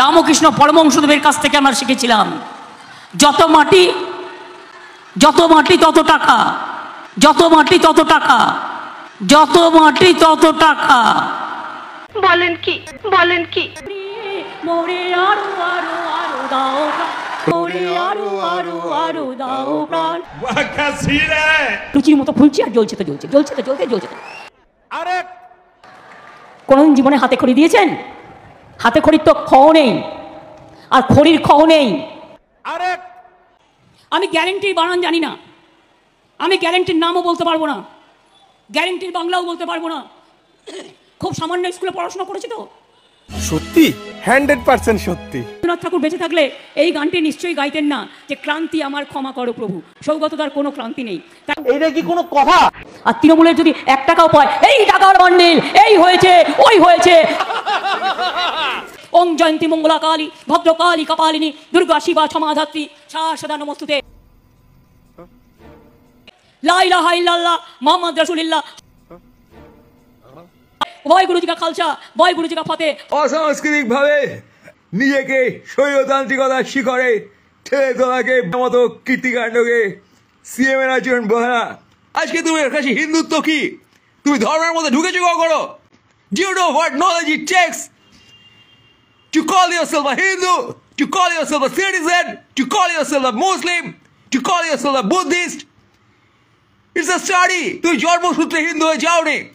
রামকৃষ্ণ পরমংশদেবের কাছ থেকে আমরা শিখেছিলাম যত মাটি যত মাটি তত টাকা যত মাটি তত টাকা যত মাটি তত টাকা বলেন কি বলেন কি মোরে জীবনে হাতে খড়ি দিয়েছেন হাতে খড়ির তো খ নেই আর খড়ির খ নেই আরে আমি গ্যারেন্টির বানান জানি না আমি গ্যারেন্টির নামও বলতে পারবো না গ্যারেন্টির বাংলাও বলতে পারবো না খুব সামান্য স্কুলে পড়াশোনা করেছি তো সত্যি হান্ড্রেড পার্সেন্ট সত্যি রবীন্দ্রনাথ ঠাকুর বেঁচে থাকলে এই গানটি নিশ্চয়ই গাইতেন না যে ক্লান্তি আমার ক্ষমা করো প্রভু সৌগত তার কোনো ক্লান্তি নেই এটা কি কোনো কথা আর তৃণমূলের যদি এক টাকাও পায় এই টাকার বান্ডিল এই হয়েছে ওই হয়েছে ওং জয়ন্তী মঙ্গলা কালী ভদ্রকালী কপালিনী দুর্গা শিবা ক্ষমাধাত্রী শাসদা নমস্তুতে লাইলা মোহাম্মদ ভয় খালসা ভয় ফতে অসাংস্কৃতিক ভাবে নিজেকে শৈলতান্ত্রিকতার শিখরে ঠেলে তোলাকে কীর্তিকাণ্ডকে সিএম এর আচরণ বহারা আজকে তুমি কাছে হিন্দুত্ব কি তুমি ধর্মের মধ্যে ঢুকেছো করো do you know what knowledge it to call yourself a Hindu, to call yourself a citizen, to call yourself a Muslim, to call yourself a Buddhist. It's a study. তুই জন্মসূত্রে হিন্দু a যাওনি